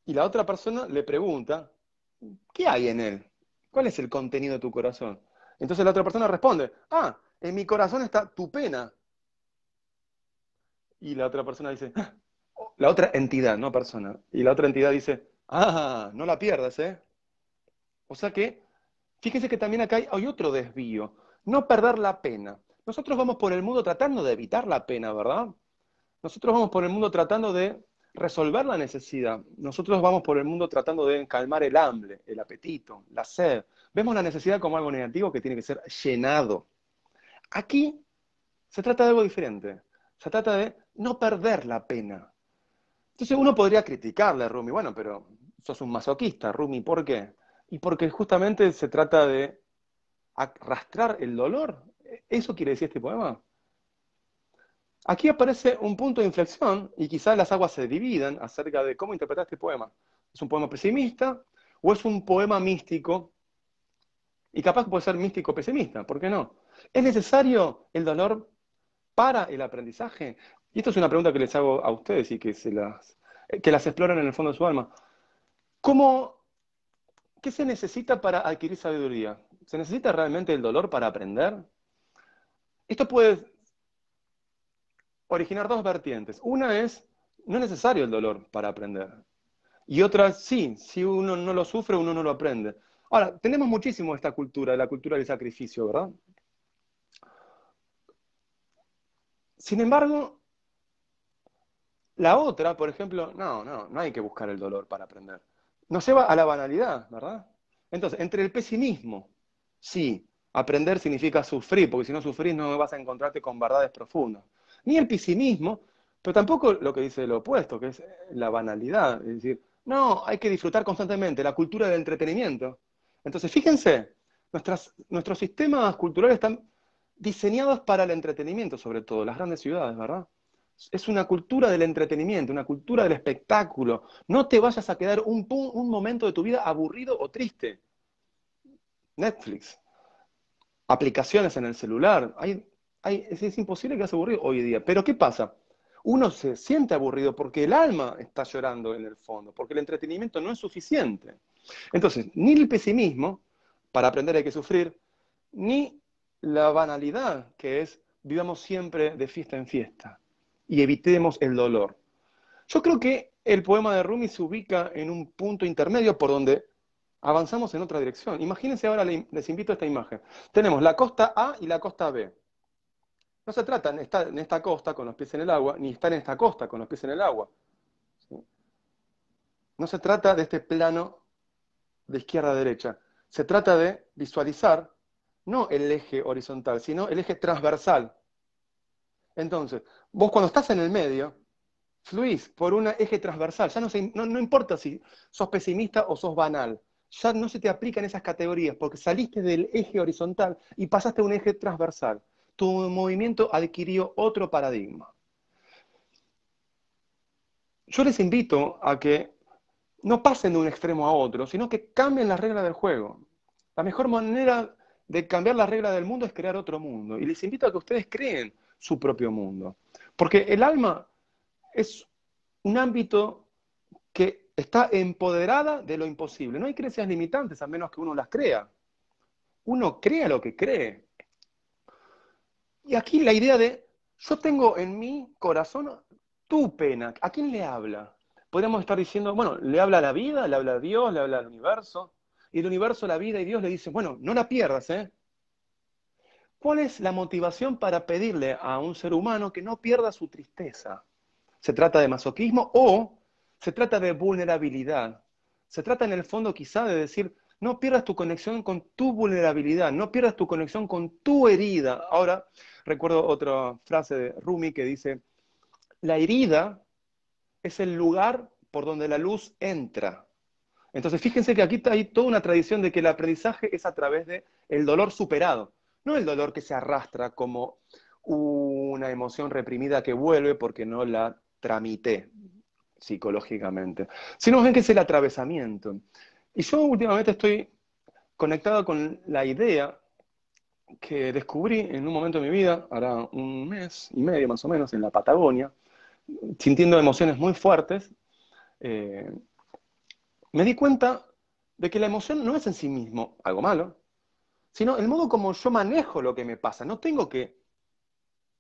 Y la otra persona le pregunta, ¿qué hay en él? ¿Cuál es el contenido de tu corazón? Entonces la otra persona responde, ah, en mi corazón está tu pena. Y la otra persona dice, ah, la otra entidad, no persona. Y la otra entidad dice, ah, no la pierdas, ¿eh? O sea que, fíjense que también acá hay otro desvío, no perder la pena. Nosotros vamos por el mundo tratando de evitar la pena, ¿verdad? Nosotros vamos por el mundo tratando de resolver la necesidad. Nosotros vamos por el mundo tratando de calmar el hambre, el apetito, la sed. Vemos la necesidad como algo negativo que tiene que ser llenado. Aquí se trata de algo diferente. Se trata de no perder la pena. Entonces uno podría criticarle a Rumi, bueno, pero sos un masoquista, Rumi, ¿por qué? Y porque justamente se trata de arrastrar el dolor ¿Eso quiere decir este poema? Aquí aparece un punto de inflexión y quizás las aguas se dividan acerca de cómo interpretar este poema. ¿Es un poema pesimista o es un poema místico? Y capaz puede ser místico pesimista, ¿por qué no? ¿Es necesario el dolor para el aprendizaje? Y esto es una pregunta que les hago a ustedes y que, las, que las exploran en el fondo de su alma. ¿Cómo, ¿Qué se necesita para adquirir sabiduría? ¿Se necesita realmente el dolor para aprender? Esto puede originar dos vertientes. Una es, no es necesario el dolor para aprender. Y otra, sí, si uno no lo sufre, uno no lo aprende. Ahora, tenemos muchísimo esta cultura, la cultura del sacrificio, ¿verdad? Sin embargo, la otra, por ejemplo, no, no, no hay que buscar el dolor para aprender. Nos lleva a la banalidad, ¿verdad? Entonces, entre el pesimismo, sí, Aprender significa sufrir, porque si no sufrís no vas a encontrarte con verdades profundas. Ni el pesimismo, pero tampoco lo que dice lo opuesto, que es la banalidad. Es decir, no, hay que disfrutar constantemente la cultura del entretenimiento. Entonces, fíjense, nuestras, nuestros sistemas culturales están diseñados para el entretenimiento, sobre todo, las grandes ciudades, ¿verdad? Es una cultura del entretenimiento, una cultura del espectáculo. No te vayas a quedar un, un momento de tu vida aburrido o triste. Netflix, aplicaciones en el celular. Hay, es, imposible que se aburrido hoy día. Pero ¿qué pasa? Uno se siente aburrido porque el alma está llorando en el fondo, porque el entretenimiento no es suficiente. Entonces, ni el pesimismo, para aprender hay que sufrir, ni la banalidad, que es vivamos siempre de fiesta en fiesta y evitemos el dolor. Yo creo que el poema de Rumi se ubica en un punto intermedio por donde avanzamos en otra dirección. Imagínense ahora, les invito a esta imagen. Tenemos la costa A y la costa B. No se trata de estar en esta costa con los pies en el agua, ni estar en esta costa con los pies en el agua. No se trata de este plano de izquierda a derecha. Se trata de visualizar no el eje horizontal, sino el eje transversal. Entonces, vos cuando estás en el medio, fluís por un eje transversal. Ya no, no importa si sos pesimista o sos banal ya no se te aplican esas categorías porque saliste del eje horizontal y pasaste a un eje transversal. Tu movimiento adquirió otro paradigma. Yo les invito a que no pasen de un extremo a otro, sino que cambien las reglas del juego. La mejor manera de cambiar las reglas del mundo es crear otro mundo. Y les invito a que ustedes creen su propio mundo. Porque el alma es un ámbito que está empoderada de lo imposible. No hay creencias limitantes a menos que uno las crea. Uno crea lo que cree. Y aquí la idea de yo tengo en mi corazón tu pena. ¿A quién le habla? Podríamos estar diciendo, bueno, le habla la vida, le habla a Dios, le habla al universo. Y el universo, la vida y Dios le dicen, bueno, no la pierdas, ¿eh? ¿Cuál es la motivación para pedirle a un ser humano que no pierda su tristeza? ¿Se trata de masoquismo o se trata de vulnerabilidad. Se trata en el fondo quizá de decir, no pierdas tu conexión con tu vulnerabilidad, no pierdas tu conexión con tu herida. Ahora, recuerdo otra frase de Rumi que dice, la herida es el lugar por donde la luz entra. Entonces, fíjense que aquí hay toda una tradición de que el aprendizaje es a través del el dolor superado, no el dolor que se arrastra como una emoción reprimida que vuelve porque no la tramité psicológicamente, sino más que es el atravesamiento. Y yo últimamente estoy conectado con la idea que descubrí en un momento de mi vida, ahora un mes y medio más o menos, en la Patagonia, sintiendo emociones muy fuertes, eh, me di cuenta de que la emoción no es en sí mismo algo malo, sino el modo como yo manejo lo que me pasa. No tengo que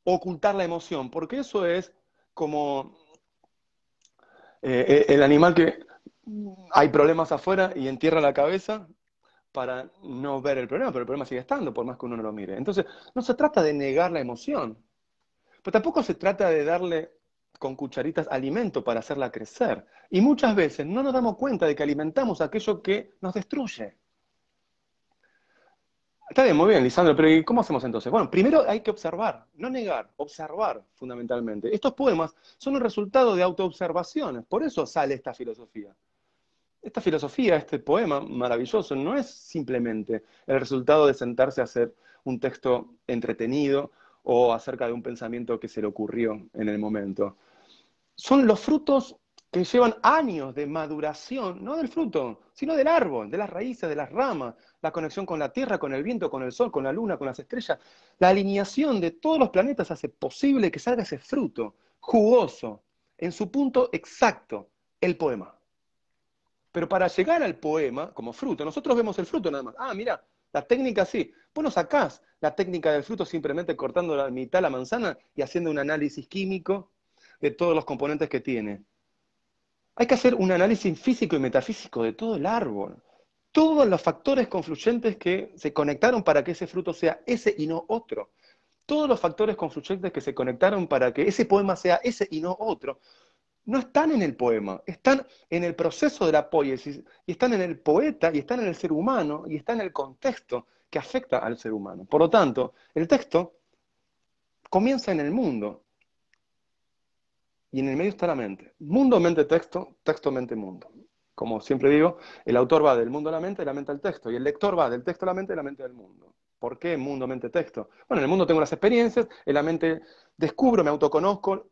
ocultar la emoción, porque eso es como eh, eh, el animal que hay problemas afuera y entierra la cabeza para no ver el problema, pero el problema sigue estando, por más que uno no lo mire. Entonces, no se trata de negar la emoción, pero tampoco se trata de darle con cucharitas alimento para hacerla crecer. Y muchas veces no nos damos cuenta de que alimentamos aquello que nos destruye. Está bien, muy bien, Lisandro, pero ¿cómo hacemos entonces? Bueno, primero hay que observar, no negar, observar fundamentalmente. Estos poemas son el resultado de autoobservaciones, por eso sale esta filosofía. Esta filosofía, este poema maravilloso, no es simplemente el resultado de sentarse a hacer un texto entretenido o acerca de un pensamiento que se le ocurrió en el momento. Son los frutos que llevan años de maduración, no del fruto, sino del árbol, de las raíces, de las ramas, la conexión con la tierra, con el viento, con el sol, con la luna, con las estrellas. La alineación de todos los planetas hace posible que salga ese fruto jugoso, en su punto exacto, el poema. Pero para llegar al poema como fruto, nosotros vemos el fruto nada más. Ah, mira, la técnica sí. Vos no sacás la técnica del fruto simplemente cortando la mitad la manzana y haciendo un análisis químico de todos los componentes que tiene. Hay que hacer un análisis físico y metafísico de todo el árbol, todos los factores confluyentes que se conectaron para que ese fruto sea ese y no otro, todos los factores confluyentes que se conectaron para que ese poema sea ese y no otro, no están en el poema, están en el proceso de la poiesis, y están en el poeta, y están en el ser humano, y están en el contexto que afecta al ser humano. Por lo tanto, el texto comienza en el mundo, y en el medio está la mente. Mundo, mente, texto, texto, mente, mundo. Como siempre digo, el autor va del mundo a la mente, y la mente al texto, y el lector va del texto a la mente, de la mente al mundo. ¿Por qué mundo, mente, texto? Bueno, en el mundo tengo las experiencias, en la mente descubro, me autoconozco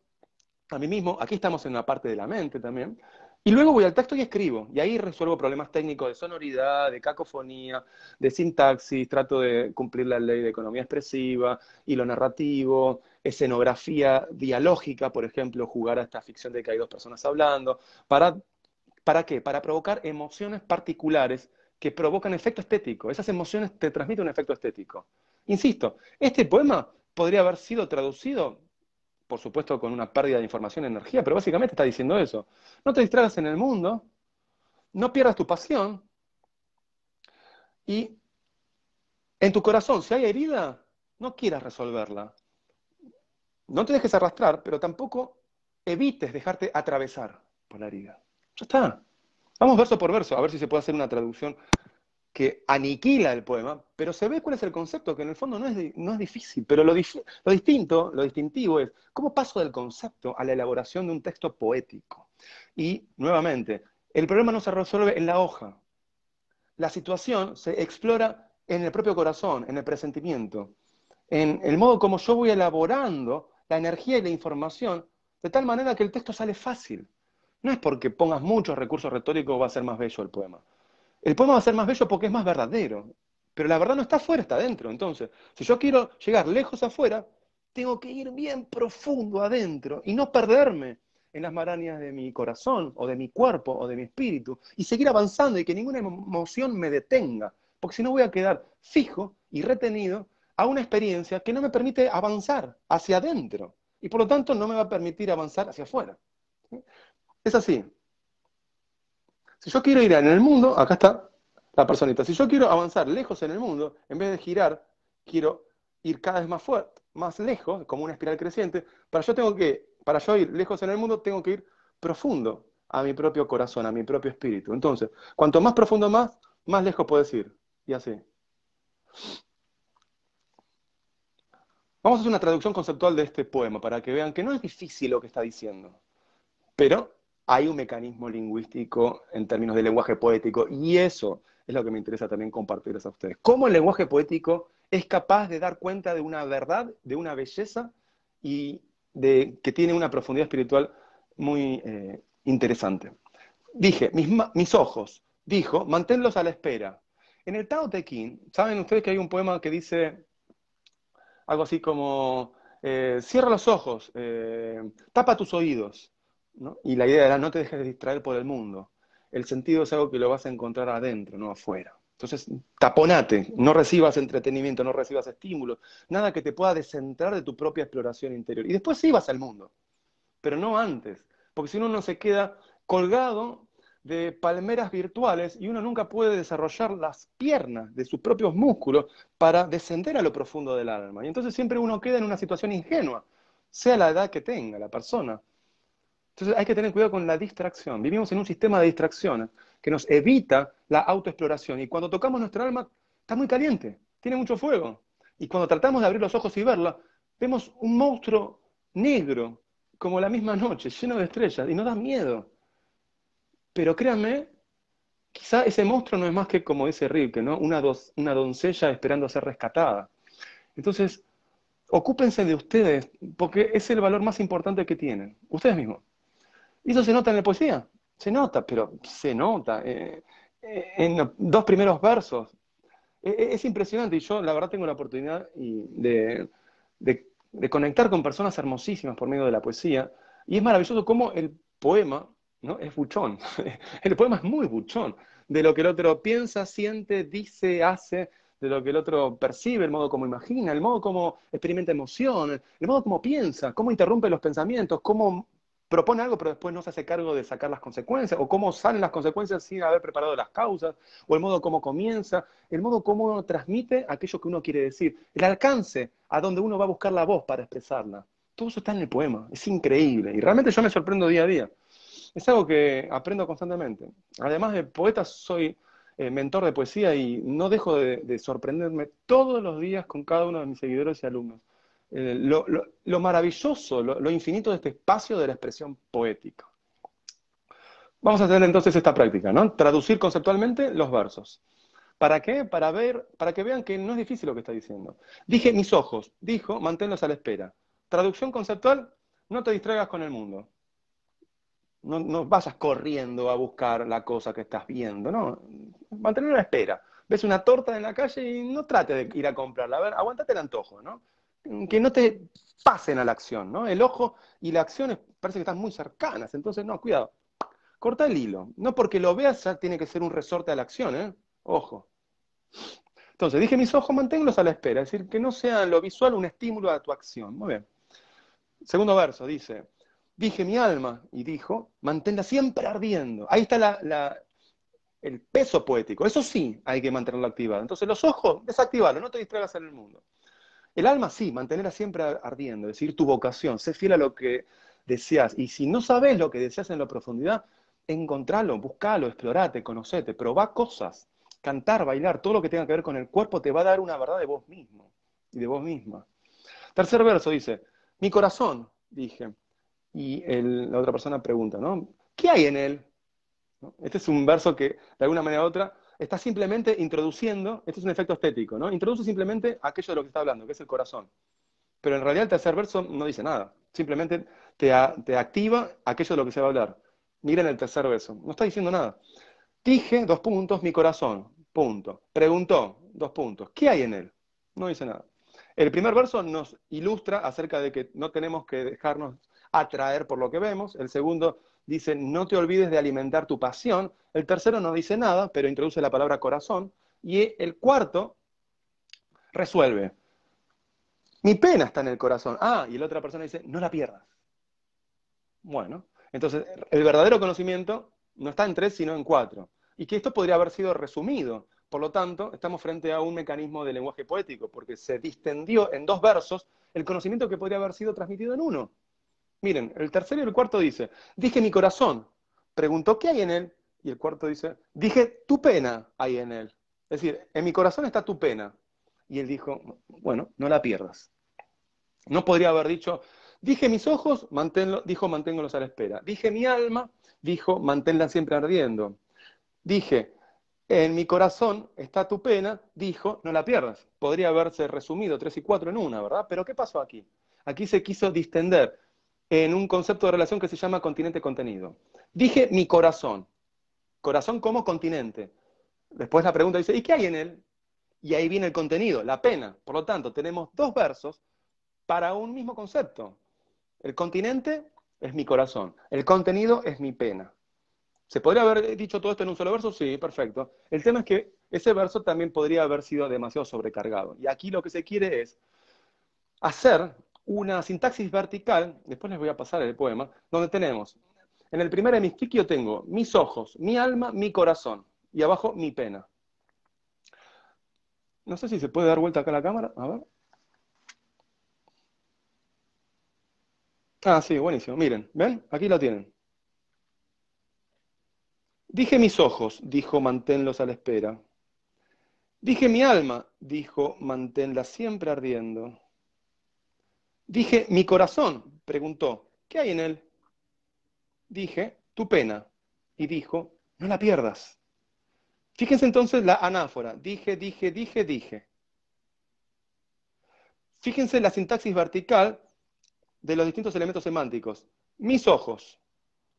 a mí mismo. Aquí estamos en una parte de la mente también, y luego voy al texto y escribo, y ahí resuelvo problemas técnicos de sonoridad, de cacofonía, de sintaxis, trato de cumplir la ley de economía expresiva, hilo narrativo, escenografía dialógica, por ejemplo, jugar a esta ficción de que hay dos personas hablando, para, ¿para qué? Para provocar emociones particulares que provocan efecto estético. Esas emociones te transmiten un efecto estético. Insisto, este poema podría haber sido traducido por supuesto con una pérdida de información y energía, pero básicamente está diciendo eso. No te distraigas en el mundo, no pierdas tu pasión y en tu corazón, si hay herida, no quieras resolverla. No te dejes arrastrar, pero tampoco evites dejarte atravesar por la herida. Ya está. Vamos verso por verso, a ver si se puede hacer una traducción que aniquila el poema, pero se ve cuál es el concepto, que en el fondo no es, difícil, pero lo, lo distinto, lo distintivo es cómo paso del concepto a la elaboración de un texto poético. Y nuevamente, el problema no se resuelve en la hoja, la situación se explora en el propio corazón, en el presentimiento, en el modo como yo voy elaborando la energía y la información, de tal manera que el texto sale fácil. No es porque pongas muchos recursos retóricos va a ser más bello el poema. El poema va a ser más bello porque es más verdadero. Pero la verdad no está afuera, está adentro. Entonces, si yo quiero llegar lejos afuera, tengo que ir bien profundo adentro y no perderme en las marañas de mi corazón o de mi cuerpo o de mi espíritu y seguir avanzando y que ninguna emoción me detenga, porque si no voy a quedar fijo y retenido a una experiencia que no me permite avanzar hacia adentro y por lo tanto no me va a permitir avanzar hacia afuera. Es así, si yo quiero ir en el mundo, acá está la personita. Si yo quiero avanzar lejos en el mundo, en vez de girar, quiero ir cada vez más fuerte, más lejos, como una espiral creciente. Para yo tengo que, para yo ir lejos en el mundo, tengo que ir profundo a mi propio corazón, a mi propio espíritu. Entonces, cuanto más profundo más, más lejos puedes ir. Y así. Vamos a hacer una traducción conceptual de este poema para que vean que no es difícil lo que está diciendo, pero hay un mecanismo lingüístico en términos de lenguaje poético y eso es lo que me interesa también compartirles a ustedes. ¿Cómo el lenguaje poético es capaz de dar cuenta de una verdad, de una belleza y de, que tiene una profundidad espiritual muy eh, interesante? Dije, mis, ojos, dijo, manténlos a la espera. En el Tao Te King, ¿saben ustedes que hay un poema que dice algo así como, eh, cierra los ojos, eh, tapa tus oídos, y la idea era no te dejes distraer por el mundo. El sentido es algo que lo vas a encontrar adentro, no afuera. Entonces, taponate, no recibas entretenimiento, no recibas estímulos, nada que te pueda descentrar de tu propia exploración interior. Y después sí vas al mundo, pero no antes, porque si no, uno se queda colgado de palmeras virtuales y uno nunca puede desarrollar las piernas de sus propios músculos para descender a lo profundo del alma. Y entonces siempre uno queda en una situación ingenua, sea la edad que tenga la persona. Entonces hay que tener cuidado con la distracción. Vivimos en un sistema de distracción que nos evita la autoexploración. Y cuando tocamos nuestra alma, está muy caliente, tiene mucho fuego. Y cuando tratamos de abrir los ojos y verla, vemos un monstruo negro, como la misma noche, lleno de estrellas, y nos da miedo. Pero créanme, quizá ese monstruo no es más que, como dice Rilke, ¿no? una, una doncella esperando a ser rescatada. Entonces, ocúpense de ustedes, porque es el valor más importante que tienen, ustedes mismos. Y eso se nota en la poesía, se nota, pero se nota. Eh, en los dos primeros versos. E, e, es, impresionante y yo la verdad tengo la oportunidad de, conectar con personas hermosísimas por medio de la poesía. Y es maravilloso cómo el poema ¿no? es buchón. el poema es muy buchón de lo que el otro piensa, siente, dice, hace de lo que el otro percibe, el modo como imagina, el modo como experimenta emoción, el modo como piensa, cómo interrumpe los pensamientos, cómo propone algo pero después no se hace cargo de sacar las consecuencias, o cómo salen las consecuencias sin haber preparado las causas, o el modo como comienza, el modo como uno transmite aquello que uno quiere decir, el alcance a donde uno va a buscar la voz para expresarla. Todo eso está en el poema, es increíble, y realmente yo me sorprendo día a día. Es algo que aprendo constantemente. Además de poeta, soy eh, mentor de poesía y no dejo de sorprenderme todos los días con cada uno de mis seguidores y alumnos. Eh, lo, maravilloso, lo, infinito de este espacio de la expresión poética. Vamos a hacer entonces esta práctica, ¿no? Traducir conceptualmente los versos. ¿Para qué? Para ver, para que vean que no es difícil lo que está diciendo. Dije mis ojos, dijo, manténlos a la espera. Traducción conceptual, no te distraigas con el mundo. No, vayas corriendo a buscar la cosa que estás viendo, no. mantener a la espera. Ves una torta en la calle y no trate de ir a comprarla. A ver, el antojo, ¿no? que no te pasen a la acción, ¿no? El ojo y la acción parece que están muy cercanas, entonces no, cuidado. Corta el hilo. No porque lo veas ya tiene que ser un resorte a la acción, ¿eh? Ojo. Entonces, dije mis ojos, manténlos a la espera, es decir, que no sea lo visual un estímulo a tu acción. Muy bien. Segundo verso dice, dije mi alma y dijo, manténla siempre ardiendo. Ahí está el peso poético. Eso sí hay que mantenerlo activado. Entonces los ojos, desactivarlo, no te distraigas en el mundo. El alma sí, mantenerla siempre ardiendo, es decir, tu vocación, sé fiel a lo que deseas. Y si no sabes lo que deseas en la profundidad, encontralo, buscalo, explorate, conocete, probá cosas. Cantar, bailar, todo lo que tenga que ver con el cuerpo te va a dar una verdad de vos mismo y de vos misma. Tercer verso dice, mi corazón, dije. Y la otra persona pregunta, ¿no? ¿Qué hay en él? Este es un verso que, de alguna manera u otra, está simplemente introduciendo, este es un efecto estético, ¿no? Introduce simplemente aquello de lo que está hablando, que es el corazón. Pero en realidad el tercer verso no dice nada, simplemente te, activa aquello de lo que se va a hablar. Miren el tercer verso, no está diciendo nada. Dije, dos puntos, mi corazón, punto. Preguntó, dos puntos, ¿qué hay en él? No dice nada. El primer verso nos ilustra acerca de que no tenemos que dejarnos atraer por lo que vemos. El segundo dice, no te olvides de alimentar tu pasión. El tercero no dice nada, pero introduce la palabra corazón. Y el cuarto resuelve. Mi pena está en el corazón. Ah, y la otra persona dice, no la pierdas. Bueno, entonces el verdadero conocimiento no está en tres, sino en cuatro. Y que esto podría haber sido resumido. Por lo tanto, estamos frente a un mecanismo de lenguaje poético, porque se distendió en dos versos el conocimiento que podría haber sido transmitido en uno. Miren, el tercero y el cuarto dice, dije mi corazón, preguntó qué hay en él, y el cuarto dice, dije tu pena hay en él. Es decir, en mi corazón está tu pena. Y él dijo, bueno, no la pierdas. No podría haber dicho, dije mis ojos, manténlo, dijo manténgolos a la espera. Dije mi alma, dijo manténla siempre ardiendo. Dije, en mi corazón está tu pena, dijo, no la pierdas. Podría haberse resumido tres y cuatro en una, ¿verdad? Pero ¿qué pasó aquí? Aquí se quiso distender en un concepto de relación que se llama continente-contenido. Dije mi corazón, corazón como continente. Después la pregunta dice, ¿y qué hay en él? Y ahí viene el contenido, la pena. Por lo tanto, tenemos dos versos para un mismo concepto. El continente es mi corazón, el contenido es mi pena. ¿Se podría haber dicho todo esto en un solo verso? Sí, perfecto. El tema es que ese verso también podría haber sido demasiado sobrecargado. Y aquí lo que se quiere es hacer una sintaxis vertical, después les voy a pasar el poema, donde tenemos, en el primer hemistiquio tengo mis ojos, mi alma, mi corazón, y abajo mi pena. No sé si se puede dar vuelta acá la cámara, a ver. Ah, sí, buenísimo, miren, ¿ven? Aquí la tienen. Dije mis ojos, dijo, manténlos a la espera. Dije mi alma, dijo, manténla siempre ardiendo. Dije, mi corazón, preguntó, ¿qué hay en él? Dije, tu pena. Y dijo, no la pierdas. Fíjense entonces la anáfora. Dije, dije, dije, dije. Fíjense la sintaxis vertical de los distintos elementos semánticos. Mis ojos,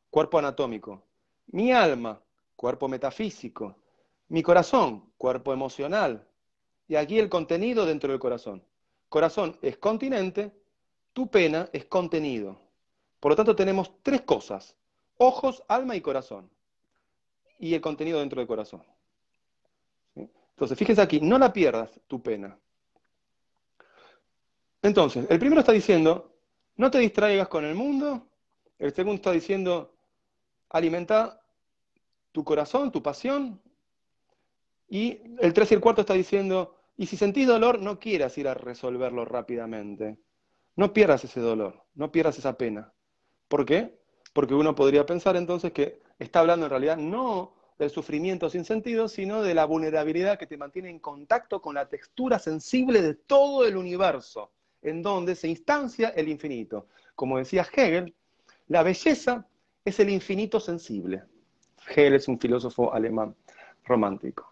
cuerpo anatómico. Mi alma, cuerpo metafísico. Mi corazón, cuerpo emocional. Y aquí el contenido dentro del corazón. Corazón es continente, tu pena es contenido. Por lo tanto, tenemos tres cosas, ojos, alma y corazón. Y el contenido dentro del corazón. Entonces, fíjense aquí, no la pierdas tu pena. Entonces, el primero está diciendo, no te distraigas con el mundo. El segundo está diciendo, alimenta tu corazón, tu pasión. Y el tres y el cuarto está diciendo, y si sentís dolor, no quieras ir a resolverlo rápidamente. No pierdas ese dolor, no pierdas esa pena. ¿Por qué? Porque uno podría pensar entonces que está hablando en realidad no del sufrimiento sin sentido, sino de la vulnerabilidad que te mantiene en contacto con la textura sensible de todo el universo, en donde se instancia el infinito. Como decía Hegel, la belleza es el infinito sensible. Hegel es un filósofo alemán romántico.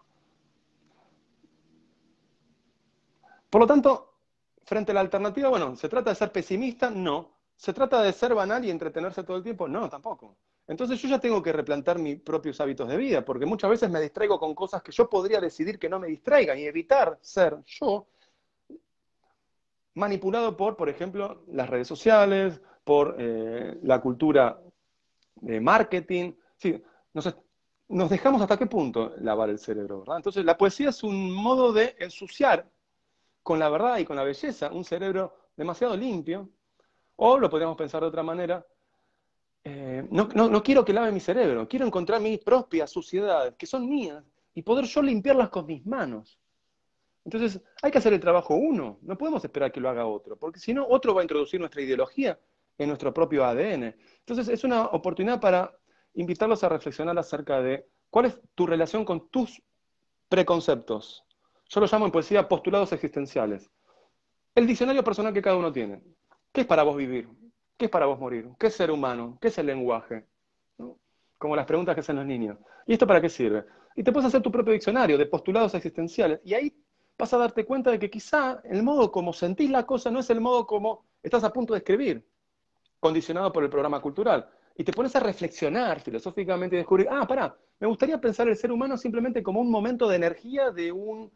Por lo tanto, Frente a la alternativa, bueno, ¿se trata de ser pesimista? No. ¿Se trata de ser banal y entretenerse todo el tiempo? No, tampoco. Entonces yo ya tengo que replantar mis propios hábitos de vida, porque muchas veces me distraigo con cosas que yo podría decidir que no me distraigan y evitar ser yo manipulado por, por ejemplo, las redes sociales, por eh, la cultura de marketing. Sí, nos, nos dejamos hasta qué punto lavar el cerebro, ¿verdad? Entonces la poesía es un modo de ensuciar con la verdad y con la belleza, un cerebro demasiado limpio, o lo podríamos pensar de otra manera, eh, no, no, quiero que lave mi cerebro, quiero encontrar mis propias suciedades, que son mías, y poder yo limpiarlas con mis manos. Entonces, hay que hacer el trabajo uno, no podemos esperar que lo haga otro, porque si no, otro va a introducir nuestra ideología en nuestro propio ADN. Entonces, es una oportunidad para invitarlos a reflexionar acerca de cuál es tu relación con tus preconceptos, yo lo llamo en poesía postulados existenciales. El diccionario personal que cada uno tiene. ¿Qué es para vos vivir? ¿Qué es para vos morir? ¿Qué es ser humano? ¿Qué es el lenguaje? Como las preguntas que hacen los niños. ¿Y esto para qué sirve? Y te a hacer tu propio diccionario de postulados existenciales. Y ahí vas a darte cuenta de que quizá el modo como sentís la cosa no es el modo como estás a punto de escribir, condicionado por el programa cultural. Y te pones a reflexionar filosóficamente y descubrir, ah, pará, me gustaría pensar el ser humano simplemente como un momento de energía de un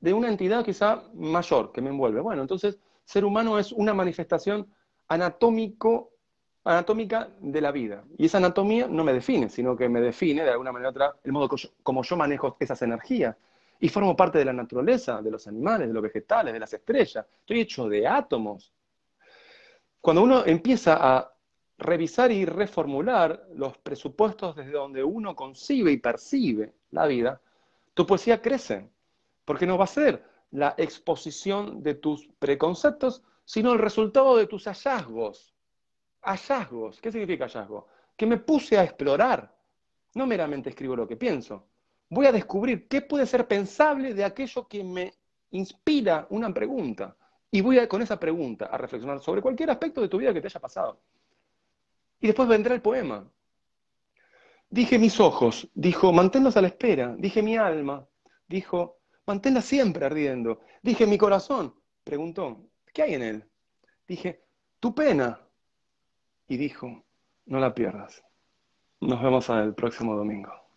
de una entidad quizá mayor que me envuelve. Bueno, entonces, ser humano es una manifestación anatómico, anatómica de la vida. Y esa anatomía no me define, sino que me define de alguna manera otra el modo como yo manejo esas energías. Y formo parte de la naturaleza, de los animales, de los vegetales, de las estrellas. Estoy hecho de átomos. Cuando uno empieza a revisar y reformular los presupuestos desde donde uno concibe y percibe la vida, tu poesía crece, porque no va a ser la exposición de tus preconceptos, sino el resultado de tus hallazgos. Hallazgos, ¿qué significa hallazgo? Que me puse a explorar, no meramente escribo lo que pienso. Voy a descubrir qué puede ser pensable de aquello que me inspira una pregunta. Y voy con esa pregunta a reflexionar sobre cualquier aspecto de tu vida que te haya pasado. Y después vendrá el poema. Dije mis ojos, dijo, manténlos a la espera. Dije mi alma, dijo, Manténla siempre ardiendo. Dije, mi corazón. Preguntó, ¿qué hay en él? Dije, tu pena. Y dijo, no la pierdas. Nos vemos el próximo domingo.